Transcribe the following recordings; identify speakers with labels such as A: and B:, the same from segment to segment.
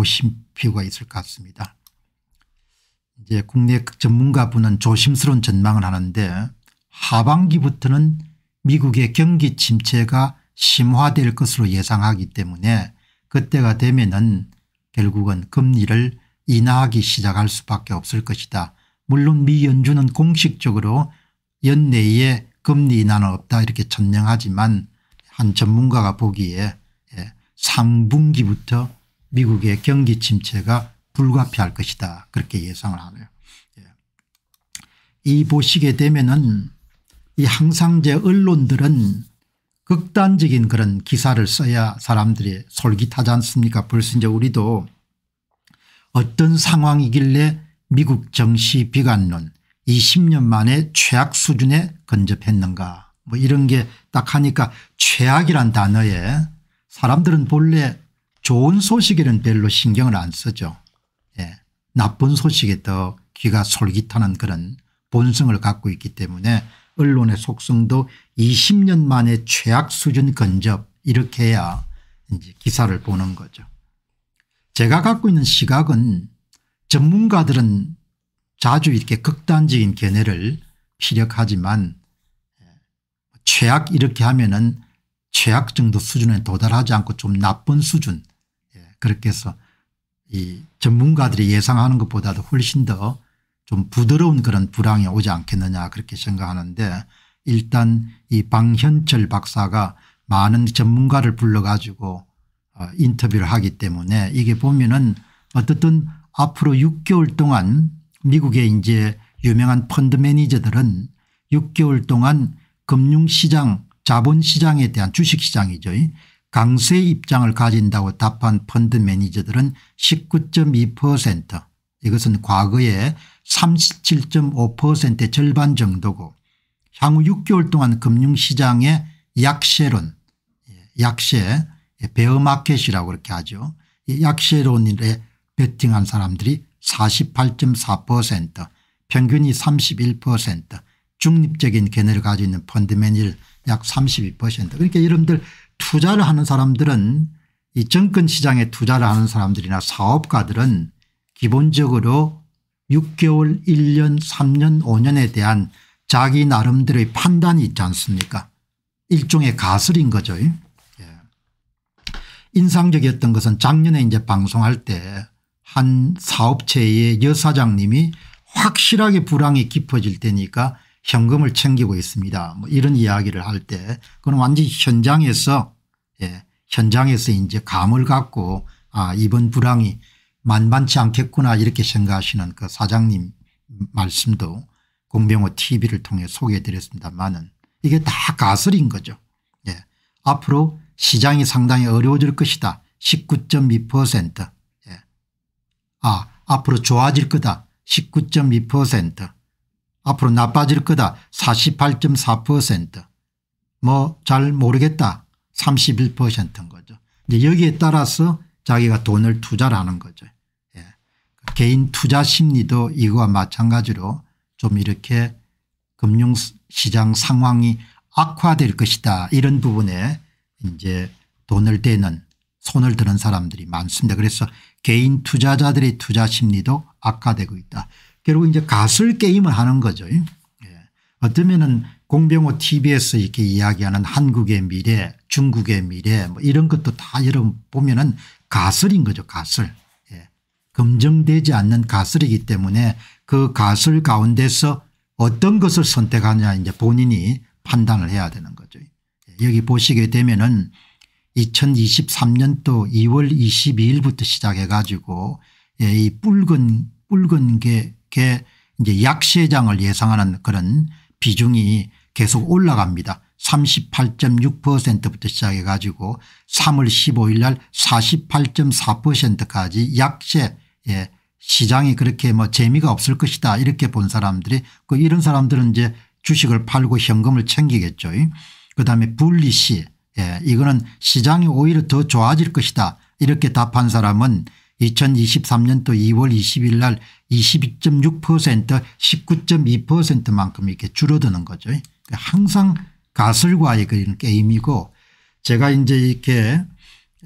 A: 오심 필요가 있을 것 같습니다. 이제 국내 전문가분은 조심스러운 전망을 하는데 하반기부터는 미국의 경기 침체가 심화될 것으로 예상하기 때문에 그때가 되면은 결국은 금리를 인하하기 시작할 수밖에 없을 것이다. 물론 미 연준은 공식적으로 연내에 금리 인하는 없다 이렇게 천명하지만 한 전문가가 보기에 3분기부터 예, 미국의 경기 침체가 불가피할 것이다 그렇게 예상을 하네요. 예. 이 보시게 되면은 이 항상 제 언론들은 극단적인 그런 기사를 써야 사람들이 솔깃하지 않습니까 벌써 이제 우리도 어떤 상황이길래 미국 정시 비관론 20년 만에 최악 수준에 근접했는가 뭐 이런 게 딱 하니까 최악이란 단어에 사람들은 본래 좋은 소식에는 별로 신경을 안 쓰죠. 예. 나쁜 소식에 더 귀가 솔깃하는 그런 본성을 갖고 있기 때문에 언론의 속성도 20년 만에 최악 수준 근접 이렇게 해야 이제 기사를 보는 거죠. 제가 갖고 있는 시각은 전문가들은 자주 이렇게 극단적인 견해를 피력하지만 최악 이렇게 하면은 최악 정도 수준에 도달하지 않고 좀 나쁜 수준 그렇게 해서 이 전문가들이 예상하는 것보다도 훨씬 더 좀 부드러운 그런 불황이 오지 않겠느냐 그렇게 생각하는데 일단 이 방현철 박사가 많은 전문가를 불러가지고 어 인터뷰를 하기 때문에 이게 보면은 어떻든 앞으로 6개월 동안 미국의 이제 유명한 펀드 매니저들은 6개월 동안 금융시장 자본시장에 대한 주식시장이죠. 강세의 입장을 가진다고 답한 펀드 매니저들은 19.2% 이것은 과거의 37.5%의 절반 정도고 향후 6개월 동안 금융시장의 약세론 약세 베어마켓이라고 그렇게 하죠. 약세론에 베팅한 사람들이 48.4% 평균이 31% 중립적인 견해를 가지고 있는 펀드 매니저약32% 그러니까 여러분들 투자를 하는 사람들은 이 정권 시장에 투자를 하는 사람들이나 사업가들은 기본적으로 6개월 1년 3년 5년에 대한 자기 나름대로의 판단이 있지 않습니까 일종의 가설인 거죠. 예. 인상적이었던 것은 작년에 이제 방송할 때 한 사업체의 여사장님이 확실하게 불황이 깊어질 때니까 현금을 챙기고 있습니다. 뭐 이런 이야기를 할 때 그건 완전히 현장에서 예, 현장에서 이제 감을 갖고 아 이번 불황이 만만치 않겠구나 이렇게 생각하시는 그 사장님 말씀도 공병호 tv를 통해 소개해 드렸습니다만은 이게 다 가설인 거죠. 예. 앞으로 시장이 상당히 어려워질 것이다. 19.2% 예. 아 앞으로 좋아질 거다. 19.2% 앞으로 나빠질 거다 48.4%뭐 잘 모르겠다 31%인 거죠. 이제 여기에 따라서 자기가 돈을 투자를 하는 거죠. 예. 개인 투자 심리도 이거와 마찬가지로 좀 이렇게 금융시장 상황이 악화될 것이다 이런 부분에 이제 돈을 대는 손을 드는 사람들이 많습니다. 그래서 개인 투자자들의 투자 심리도 악화되고 있다. 결국 이제 가설 게임을 하는 거죠. 예. 어쩌면은 공병호 tv에서 이렇게 이야기하는 한국의 미래 중국의 미래 뭐 이런 것도 다 여러분 보면은 가설인 거죠 가설. 예. 검증되지 않는 가설이기 때문에 그 가설 가운데서 어떤 것을 선택하냐 이제 본인이 판단을 해야 되는 거죠. 예. 여기 보시게 되면은 2023년도 2월 22일부터 시작해 가지고 예, 이 붉은 붉은 게 이렇게 이제 약시장을 예상하는 그런 비중이 계속 올라갑니다. 38.6%부터 시작해 가지고 3월 15일 날 48.4%까지 약세 예, 시장이 그렇게 뭐 재미가 없을 것이다 이렇게 본 사람들이 그 이런 사람들은 이제 주식을 팔고 현금을 챙기겠죠. 그다음에 분리시 예, 이거는 시장이 오히려 더 좋아질 것이다 이렇게 답한 사람은 2023년도 2월 20일 날 22.6% 19.2%만큼 이렇게 줄어드는 거죠. 그러니까 항상 가설과의 그런 게임이고 제가 이제 이렇게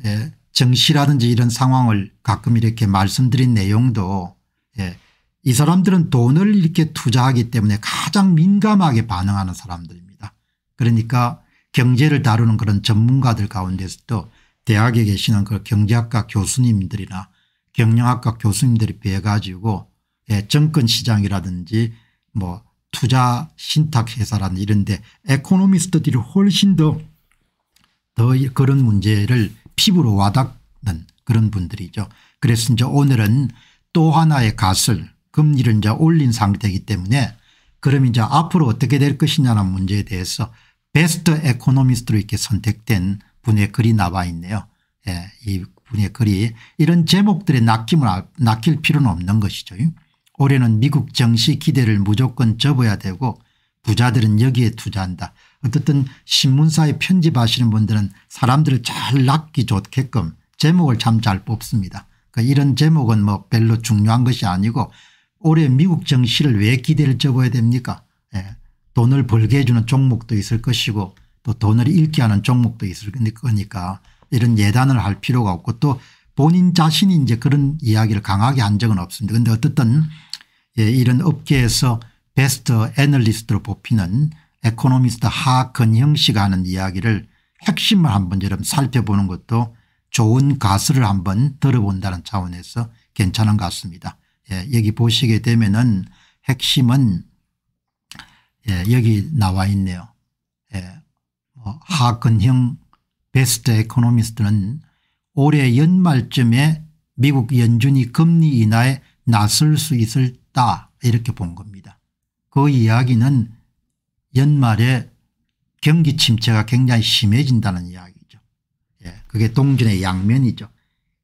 A: 예, 정시라든지 이런 상황을 가끔 이렇게 말씀드린 내용도 예, 이 사람들은 돈을 이렇게 투자하기 때문에 가장 민감하게 반응하는 사람들입니다. 그러니까 경제를 다루는 그런 전문가들 가운데서도 대학에 계시는 그 경제학과 교수님들이나 경영학과 교수님들이 배가지고 예, 정권시장이라든지 뭐 투자 신탁회사라든지 이런데 에코노미스트들이 훨씬 더, 더 그런 문제를 피부로 와닿는 그런 분들이죠. 그래서 이제 오늘은 또 하나의 값을 금리를 이제 올린 상태이기 때문에 그럼 이제 앞으로 어떻게 될 것이냐는 문제에 대해서 베스트 에코노미스트로 이렇게 선택된 분의 글이 나와 있네요. 예, 이 분의 글이 이런 제목들의 낚임을 낚일 필요는 없는 것이죠. 올해는 미국 정시 기대를 무조건 접어야 되고 부자들은 여기에 투자한다. 어떻든 신문사에 편집하시는 분들은 사람들을 잘 낚기 좋게끔 제목을 참 잘 뽑습니다. 그러니까 이런 제목은 뭐 별로 중요한 것이 아니고 올해 미국 정시를 왜 기대를 접어야 됩니까 예. 돈을 벌게 해주는 종목도 있을 것이고 또 돈을 잃게 하는 종목도 있을 거니까 이런 예단을 할 필요가 없고 또 본인 자신이 이제 그런 이야기를 강하게 한 적은 없습니다. 그런데 어쨌든 예, 이런 업계에서 베스트 애널리스트로 뽑히는 에코노미스트 하건형 씨가 하는 이야기를 핵심을 한번 처럼 살펴보는 것도 좋은 가수를 한번 들어본다는 차원에서 괜찮은 것 같습니다. 예, 여기 보시게 되면은 핵심은 예, 여기 나와 있네요. 예, 뭐 하근형 베스트 에코노미스트는 올해 연말쯤에 미국 연준이 금리 인하에 나설 수 있을다 이렇게 본 겁니다. 그 이야기는 연말에 경기 침체가 굉장히 심해진다는 이야기죠. 예, 그게 동전의 양면이죠.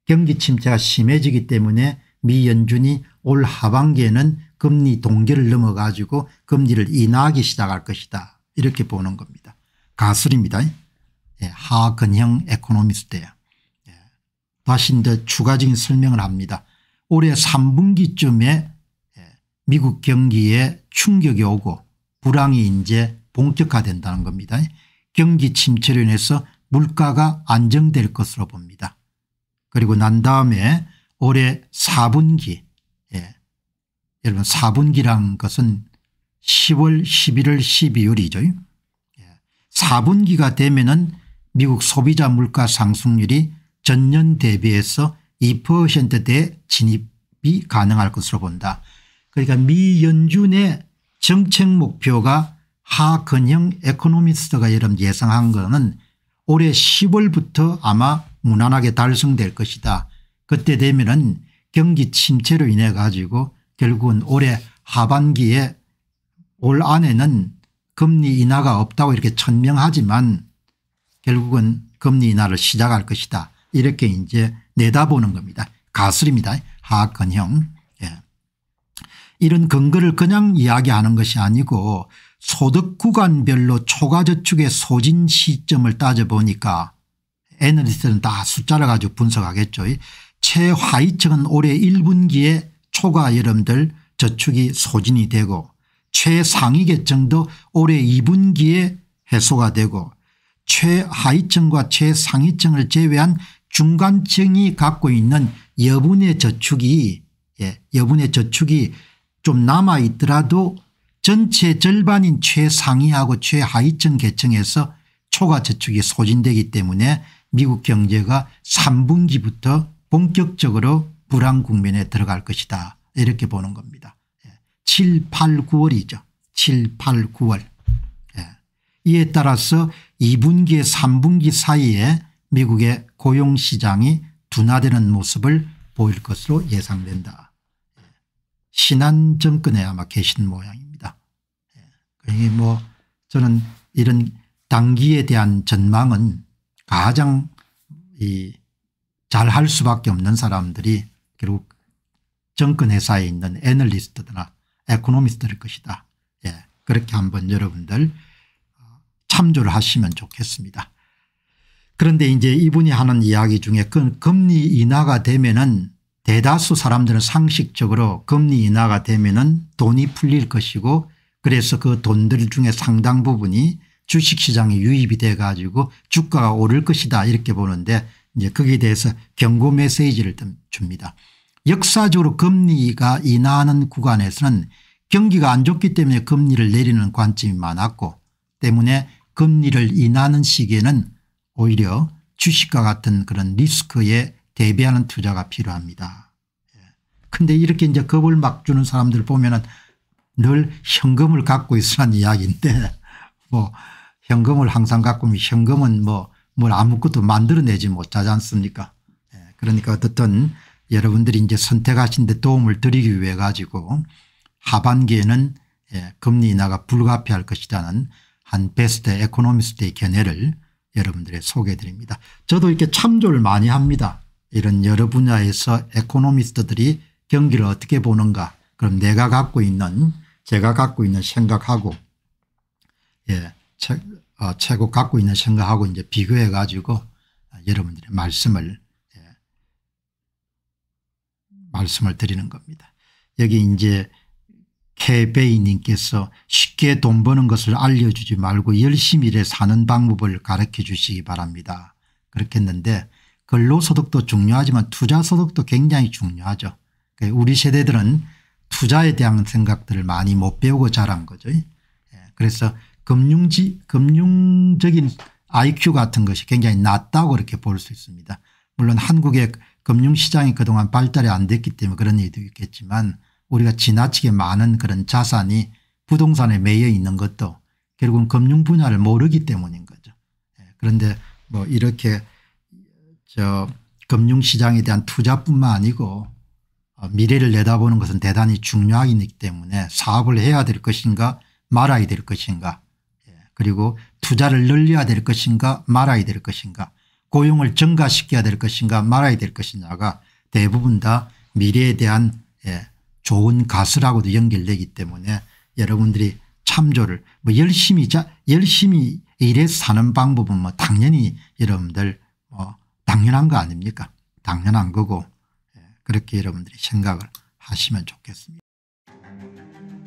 A: 경기 침체가 심해지기 때문에 미 연준이 올 하반기에는 금리 동결을 넘어 가지고 금리를 인하하기 시작할 것이다 이렇게 보는 겁니다. 가설입니다. 예, 하건형 에코노미스트예요. 예, 다시 이제 추가적인 설명을 합니다. 올해 3분기쯤에 예, 미국 경기에 충격이 오고 불황이 이제 본격화된다는 겁니다. 경기 침체로 인해서 물가가 안정될 것으로 봅니다. 그리고 난 다음에 올해 4분기 예. 여러분 4분기란 것은 10월 11월 12월이죠. 예. 4분기가 되면 은 미국 소비자 물가 상승률이 전년 대비해서 2%대 진입이 가능할 것으로 본다. 그러니까 미 연준의 정책 목표가 하근형 에코노미스트가 여러분 예상한 것은 올해 10월부터 아마 무난하게 달성될 것이다. 그때 되면은 경기 침체로 인해 가지고 결국은 올해 하반기에 올 안에는 금리 인하가 없다고 이렇게 천명하지만 결국은 금리 인하를 시작할 것이다. 이렇게 이제 내다보는 겁니다. 가설입니다. 하건형. 예. 이런 근거를 그냥 이야기하는 것이 아니고 소득 구간별로 초과저축의 소진 시점을 따져보니까 애널리스트는 다 숫자를 가지고 분석하겠죠. 최하위층은 올해 1분기에 초과 여러분들 저축이 소진이 되고 최상위 계층도 올해 2분기에 해소가 되고 최하위층과 최상위층을 제외한 중간층이 갖고 있는 여분의 저축이 예, 여분의 저축이 좀 남아 있더라도 전체 절반인 최상위하고 최하위층 계층에서 초과 저축이 소진되기 때문에 미국 경제가 3분기부터 본격적으로 불안 국면에 들어갈 것이다 이렇게 보는 겁니다. 7, 8, 9월이죠. 7, 8, 9월. 예. 이에 따라서 2분기 3분기 사이에 미국의 고용시장이 둔화되는 모습을 보일 것으로 예상된다. 신한 정권에 아마 계신 모양입니다. 그러니 예. 뭐 저는 이런 단기에 대한 전망은 가장 잘 할 수밖에 없는 사람들이 결국 정권회사에 있는 애널리스트나 에코노미스트일 것이다. 예. 그렇게 한번 여러분들 참조를 하시면 좋겠습니다. 그런데 이제 이분이 하는 이야기 중에 그 금리 인하가 되면은 대다수 사람들은 상식적으로 금리 인하가 되면은 돈이 풀릴 것이고 그래서 그 돈들 중에 상당 부분이 주식시장에 유입이 돼 가지고 주가가 오를 것이다 이렇게 보는데 이제 거기에 대해서 경고 메시지를 줍니다. 역사적으로 금리가 인하하는 구간에서는 경기가 안 좋기 때문에 금리를 내리는 관점이 많았고 때문에 금리를 인하는 시기에는 오히려 주식과 같은 그런 리스크에 대비하는 투자가 필요합니다. 예. 근데 이렇게 이제 겁을 막 주는 사람들 보면은 늘 현금을 갖고 있으란 이야기인데 뭐 현금을 항상 갖고 면 현금은 뭐 뭘 아무것도 만들어내지 못하지 않습니까 예. 그러니까 어떻든 여러분들이 이제 선택하신 데 도움을 드리기 위해 가지고 하반기에는 예, 금리 인하가 불가피할 것이라는 한 베스트 에코노미스트의 견해를 여러분들에게 소개해드립니다. 저도 이렇게 참조를 많이 합니다. 이런 여러 분야에서 에코노미스트들이 경기를 어떻게 보는가 그럼 내가 갖고 있는 제가 갖고 있는 생각하고 예, 최, 어, 최고 갖고 있는 생각하고 이제 비교해 가지고 여러분들의 말씀을 예, 말씀을 드리는 겁니다. 여기 이제 해배이님께서 쉽게 돈 버는 것을 알려주지 말고 열심히 일해 사는 방법을 가르쳐 주시기 바랍니다. 그렇겠는데 근로소득도 중요하지만 투자소득도 굉장히 중요하죠. 그 우리 세대들은 투자에 대한 생각들을 많이 못 배우고 자란 거죠. 예. 그래서 금융지, 금융적인 IQ 같은 것이 굉장히 낮다고 이렇게 볼 수 있습니다. 물론 한국의 금융시장이 그동안 발달이 안 됐기 때문에 그런 일도 있겠지만 우리가 지나치게 많은 그런 자산이 부동산에 매여 있는 것도 결국은 금융 분야를 모르기 때문인 거죠. 예, 그런데 뭐 이렇게 저 금융시장에 대한 투자뿐만 아니고 어, 미래를 내다보는 것은 대단히 중요하기 때문에 사업을 해야 될 것인가 말아야 될 것인가 예, 그리고 투자를 늘려야 될 것인가 말아야 될 것인가 고용을 증가시켜야 될 것인가 말아야 될 것이냐가 대부분 다 미래에 대한 예, 좋은 가수라고도 연결되기 때문에 여러분들이 참조를 뭐 열심히 자 열심히 일해 사는 방법은 뭐 당연히 여러분들 뭐 당연한 거 아닙니까 당연한 거고 예, 그렇게 여러분들이 생각을 하시면 좋겠습니다.